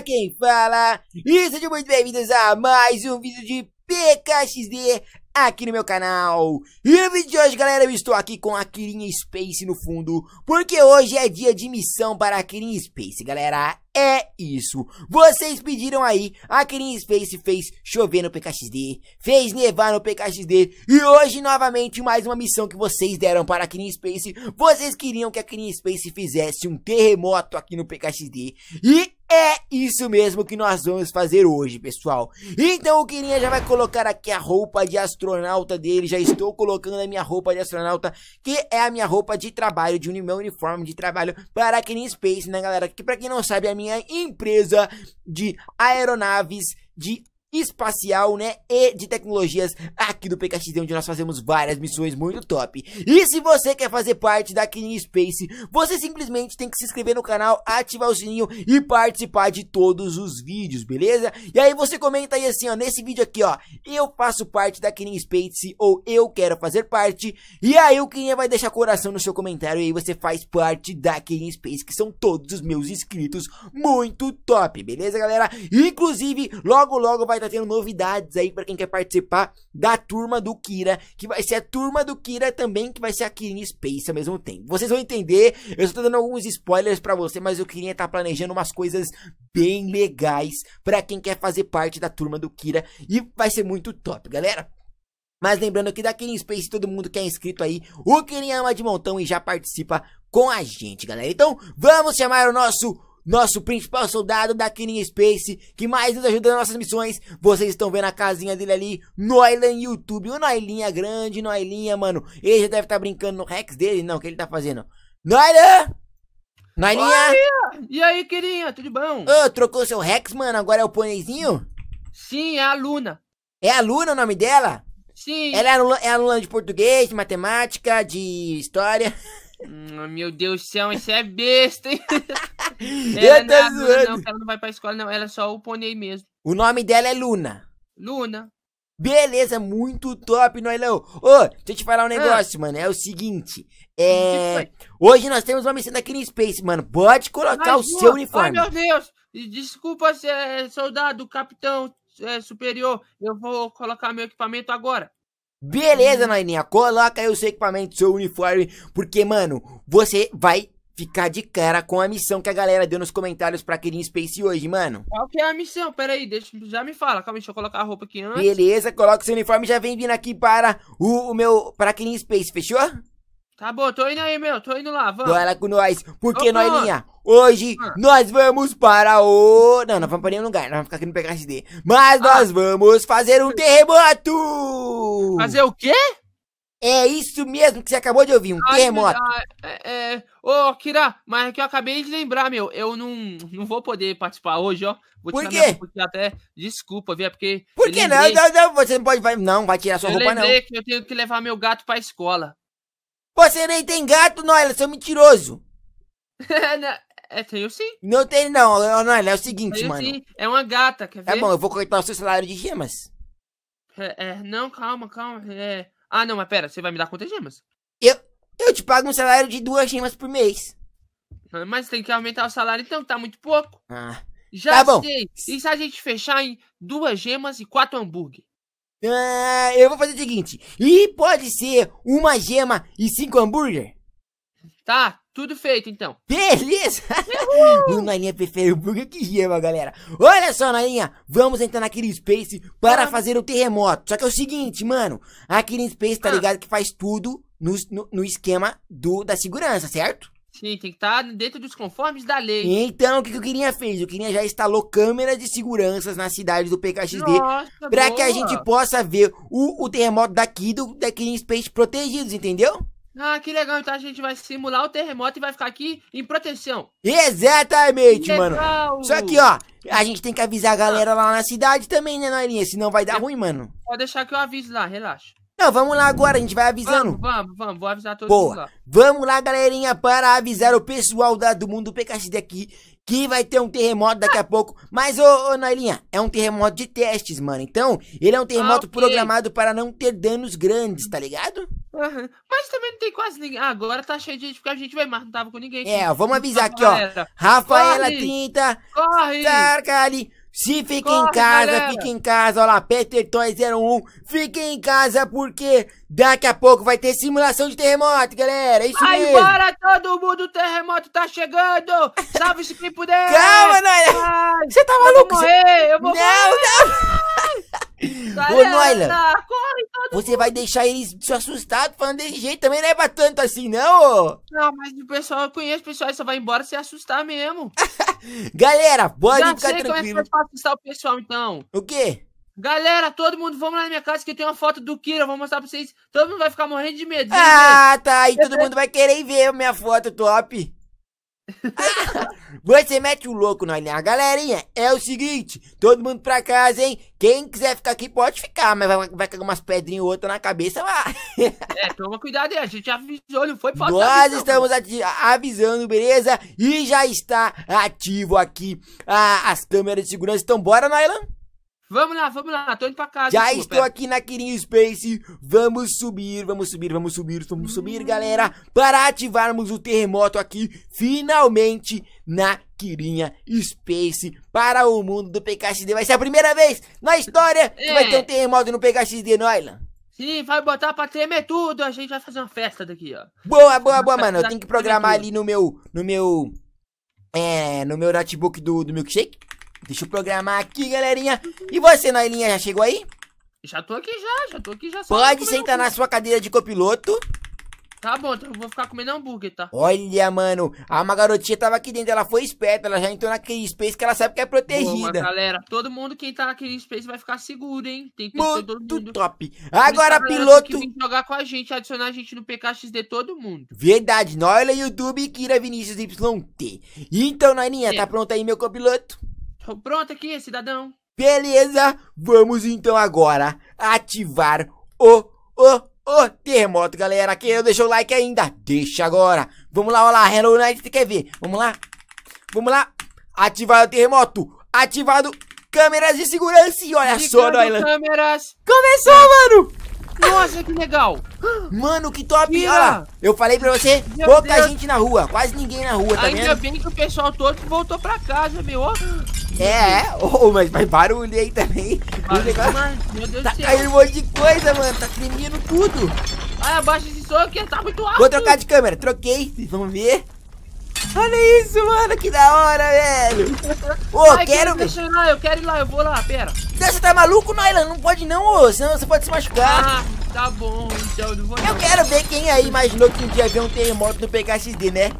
quem fala, e sejam muito bem-vindos a mais um vídeo de PKXD aqui no meu canal. E no vídeo de hoje, galera, eu estou aqui com a Kirin Space no fundo, porque hoje é dia de missão para a Kirin Space, galera. É isso. Vocês pediram aí, a Kirin Space fez chover no PKXD, fez nevar no PKXD, e hoje novamente mais uma missão que vocês deram para a Kirin Space. Vocês queriam que a Kirin Space fizesse um terremoto aqui no PKXD, e é isso mesmo que nós vamos fazer hoje, pessoal. Então o Quirinha já vai colocar aqui a roupa de astronauta dele. Já estou colocando a minha roupa de astronauta, que é a minha roupa de trabalho, de meu uniforme de trabalho para a Space, né, galera? Que pra quem não sabe, é a minha empresa de aeronaves de espacial, né? E de tecnologias aqui do PKXD, onde nós fazemos várias missões muito top. E se você quer fazer parte da King Space, você simplesmente tem que se inscrever no canal, ativar o sininho e participar de todos os vídeos, beleza? E aí você comenta aí assim, ó, nesse vídeo aqui, ó, eu faço parte da King Space ou eu quero fazer parte. E aí o Kinha vai deixar coração no seu comentário e aí você faz parte da King Space, que são todos os meus inscritos, muito top, beleza, galera? Inclusive, logo logo vai vai estar tá tendo novidades aí para quem quer participar da turma do Kira, que vai ser a turma do Kira também, que vai ser a Kirin Space ao mesmo tempo. Vocês vão entender, eu estou dando alguns spoilers para você, mas eu queria estar tá planejando umas coisas bem legais para quem quer fazer parte da turma do Kira e vai ser muito top, galera. Mas lembrando que da Kirin Space, todo mundo que é inscrito aí, o Kirin ama de montão e já participa com a gente, galera. Então, vamos chamar o nosso nosso principal soldado da Killing Space, que mais nos ajuda nas nossas missões. Vocês estão vendo a casinha dele ali, Noilan YouTube. O Noilinha grande, Noilinha, mano. Ele já deve estar tá brincando no Rex dele, não, o que ele tá fazendo? Noilan! Noilinha! Oi, e aí, querinha, tudo bom? Ô, oh, trocou seu Rex, mano, agora é o pôneizinho? Sim, é a Luna. É a Luna o nome dela? Sim. Ela é aluna, é aluna de português, de matemática, de história. Hum, meu Deus do céu, isso é besta, hein? ela não é Luna, não, ela não vai pra escola, não. Ela é só o pônei mesmo. O nome dela é Luna. Luna. Beleza, muito top, Noelão. É, Ô, deixa eu te falar um ah. negócio, ah. mano. É o seguinte. É. Hoje nós temos uma missão da no Space, mano. Pode colocar Ai, o seu uniforme. Ai, meu Deus. Desculpa, é, soldado, capitão é, superior. Eu vou colocar meu equipamento agora. Beleza, Noininha, coloca aí o seu equipamento, seu uniforme, porque, mano, você vai ficar de cara com a missão que a galera deu nos comentários pra Kirin Space hoje, mano. Qual que é a missão? Pera aí, deixa, já me fala. Calma, deixa eu colocar a roupa aqui antes. Beleza, coloca o seu uniforme e já vem vindo aqui para o, o meu... para Kirin Space, fechou? Tá bom, tô indo aí, meu, tô indo lá, vamos. Bora com nós, porque nós, linha, hoje ah. nós vamos para o... Não, não vamos para nenhum lugar, nós vamos ficar aqui no PKSD. Mas ah. nós vamos fazer um terremoto! Fazer o quê? É isso mesmo que você acabou de ouvir, um terremoto. é, é, ô, Kira, mas é que eu acabei de lembrar, meu, eu não, não vou poder participar hoje, ó. Vou Por quê? Porque até desculpa, viu? É porque. Por que não, não, não? Você não pode. Vai, não, vai tirar sua eu roupa, não. Eu que eu tenho que levar meu gato pra escola. Você nem tem gato, Noela, seu mentiroso. é, tenho sim. Não tem não, Noela, é o seguinte, tenho, mano. Sim. É uma gata, quer é ver? É bom, eu vou cortar o seu salário de gemas. É, é, não, calma, calma. É... Ah, não, mas pera, você vai me dar quantas gemas? Eu, eu te pago um salário de duas gemas por mês. Mas tem que aumentar o salário então, tá muito pouco. Ah, Já tá sei. E se a gente fechar em duas gemas e quatro hambúrguer? Ah, eu vou fazer o seguinte. E pode ser uma gema e cinco hambúrguer? Tá, tudo feito então. Beleza! o Nainha prefere hambúrguer que gema, galera. Olha só, Nainha, vamos entrar naquele Space para ah. fazer o terremoto. Só que é o seguinte, mano. Aquele Space, tá ah. ligado, que faz tudo no, no, no esquema do, da segurança, certo? Sim, tem que estar tá dentro dos conformes da lei. Então, o que, o Quirinha fez? O Quirinha já instalou câmeras de segurança na cidade do PKXD para que a gente possa ver o, o terremoto daqui do da Quirinha Space protegidos, entendeu? Ah, que legal. Então a gente vai simular o terremoto e vai ficar aqui em proteção. Exatamente, mano. Só que, ó, a gente tem que avisar a galera lá na cidade também, né, Noirinha? Senão vai dar é. ruim, mano. Pode deixar que eu aviso lá, relaxa. Não, vamos lá agora, a gente vai avisando. Vamos, vamos, vamos, vou avisar todos Boa. mundo Vamos lá, galerinha, para avisar o pessoal da, do mundo PKX daqui que vai ter um terremoto daqui a pouco. Mas, ô, ô Nailinha, é um terremoto de testes, mano. Então, ele é um terremoto ah, okay. programado para não ter danos grandes, tá ligado? Uhum. Mas também não tem quase ninguém. Ah, agora tá cheio de gente, porque a gente vai, mas não tava com ninguém. É, vamos avisar aqui, ó. Rafaela corre, 30, corre. Sarcali, se fica Corre, em casa, galera. fica em casa, olha lá, Peterton01, fica em casa porque daqui a pouco vai ter simulação de terremoto, galera, é isso vai mesmo. Vai embora todo mundo, o terremoto tá chegando, salve-se quem puder. Calma, Naila, você tá maluco? Eu vou morrer, eu vou não, morrer. Não, não. Ô, Naila. Você vai deixar eles se assustados falando desse jeito também não é pra tanto assim, não? Não, mas o pessoal, eu conheço o pessoal, só vai embora se assustar mesmo. Galera, pode Já ficar sei tranquilo. Como é pra assustar o pessoal, então. O quê? Galera, todo mundo, vamos lá na minha casa que tem uma foto do Kira, vou mostrar pra vocês. Todo mundo vai ficar morrendo de medo. Ah, tá, e todo mundo vai querer ver a minha foto top. Você mete o louco nós, né? Galerinha, é o seguinte, todo mundo pra casa, hein? Quem quiser ficar aqui pode ficar, mas vai, vai umas pedrinhas ou outra na cabeça lá. é, toma cuidado aí, a gente avisou, não foi fácil. Nós estamos avisando, beleza? E já está ativo aqui as câmeras de segurança, então bora, Nailan? Vamos lá, vamos lá, tô indo pra casa. Já desculpa, estou pera. aqui na Kirin Space. Vamos subir, vamos subir, vamos subir, vamos subir, galera. Para ativarmos o terremoto aqui, finalmente, na Kirinha Space. Para o mundo do PKXD. Vai ser a primeira vez na história que vai é. ter um terremoto no PKXD, Noilan. É, Sim, vai botar pra tremer tudo. A gente vai fazer uma festa daqui, ó. Boa, boa, boa, mano. Eu tenho que programar ali no meu. No meu. É. No meu notebook do, do milkshake Deixa eu programar aqui, galerinha. E você, Noilinha, já chegou aí? Já tô aqui já, já tô aqui já. Pode sentar na sua cadeira de copiloto. Tá bom, então eu vou ficar comendo hambúrguer, tá? Olha, mano, a uma garotinha tava aqui dentro, ela foi esperta, ela já entrou naquele space que ela sabe que é protegida. Boa, galera, todo mundo quem tá naquele space vai ficar seguro, hein? Tem que Muito todo mundo. top. Agora, piloto... Tem que jogar com a gente, adicionar a gente no PKXD, todo mundo. Verdade, Noila, YouTube Kira Vinícius YT. Então, Noininha, é. tá pronto aí, meu copiloto? Pronto aqui, cidadão. Beleza, vamos então agora ativar o, o, o terremoto, galera. Quem não deixou o like ainda, deixa agora. Vamos lá, olha lá, Hello Night, você quer ver? Vamos lá, vamos lá. Ativar o terremoto, ativado câmeras de segurança e olha Ficando só, Noylan. câmeras. Começou, mano. Nossa, que legal. Mano, que top. Tira. Olha lá, eu falei pra você, meu pouca Deus. gente na rua, quase ninguém na rua, tá Ainda vendo? Ainda bem que o pessoal todo voltou pra casa, meu. É, é. oh, mas faz barulho aí também. Barulho, Meu Deus tá caindo um monte de coisa, mano. Tá tremendo tudo. Ah, abaixa esse som que tá muito alto. Vou trocar de câmera. Troquei. Vamos ver. Olha isso, mano. Que da hora, velho. Ô, oh, quero... Deixa eu ir lá. Eu quero ir lá. Eu vou lá. Pera. Você tá maluco, Nylan? Não pode não, ô. senão você pode se machucar. Ah, tá bom. Então, eu não vou Eu não. quero ver quem aí imaginou que um dia ver um terremoto no PKXD, né?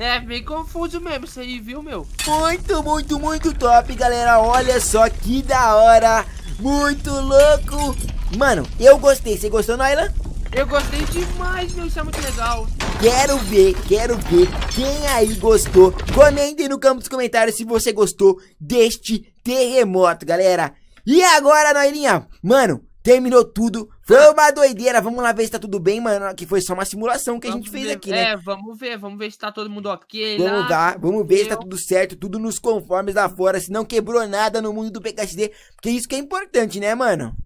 É, bem confuso mesmo isso aí, viu, meu? Muito, muito, muito top, galera. Olha só que da hora. Muito louco. Mano, eu gostei. Você gostou, Naila? Eu gostei demais, meu. Isso é muito legal. Quero ver, quero ver quem aí gostou. Comentem no campo dos comentários se você gostou deste terremoto, galera. E agora, Noirinha? Mano, terminou tudo. Foi uma doideira, vamos lá ver se tá tudo bem, mano. Que foi só uma simulação que vamos a gente fez ver, aqui, né? É, vamos ver, vamos ver se tá todo mundo ok. Vamos lá, vamos ver eu... se tá tudo certo, tudo nos conformes lá fora, se não quebrou nada no mundo do PKXD, porque isso que é importante, né, mano?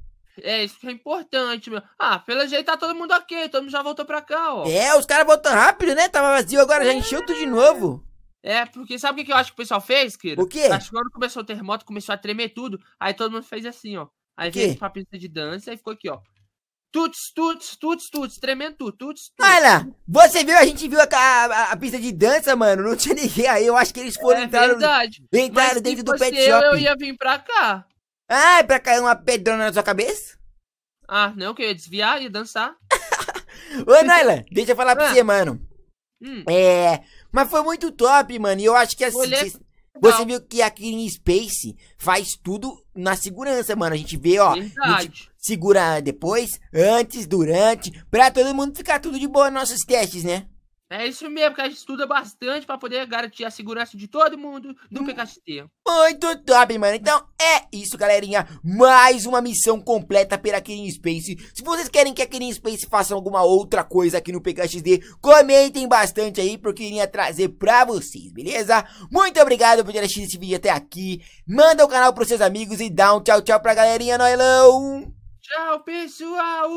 É, isso que é importante, meu. Ah, pelo jeito tá todo mundo ok, todo mundo já voltou pra cá, ó. É, os caras voltam rápido, né? Tava vazio, agora já encheu tudo de novo. É, porque sabe o que eu acho que o pessoal fez, querido? O quê? Acho que quando começou o terremoto, começou a tremer tudo, aí todo mundo fez assim, ó. Aí fez pra pista de dança e ficou aqui, ó. Tuts, tuts, tuts, tuts, tremendo tuts, tuts. Mano, você viu, a gente viu a, a, a, pista de dança, mano, não tinha ninguém aí, eu acho que eles foram é, entrar, verdade. entraram Mas dentro do pet shop. Eu, eu ia vir pra cá. Ah, é pra cair uma pedrona na sua cabeça? Ah, não, que eu ia desviar e dançar. Ô, Naila, deixa eu falar ah. pra você, mano. Hum. É, mas foi muito top, mano, e eu acho que assim... Você Não. viu que a em Space faz tudo na segurança, mano. A gente vê, ó. Verdade. Gente, segura depois, antes, durante, pra todo mundo ficar tudo de boa nos nossos testes, né? É isso mesmo, porque a gente estuda bastante para poder garantir a segurança de todo mundo do hum. PKXT. Muito top, mano. Então é isso, galerinha. Mais uma missão completa pela Kirin Space. Se vocês querem que a Kirin Space faça alguma outra coisa aqui no PKXD, comentem bastante aí, porque eu iria trazer pra vocês, beleza? Muito obrigado por ter assistido esse vídeo até aqui. Manda o canal pros seus amigos e dá um tchau, tchau pra galerinha, noilão! Tchau, pessoal!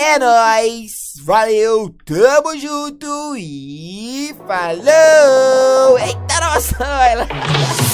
É nóis! Valeu, tamo junto e falou! Eita nossa!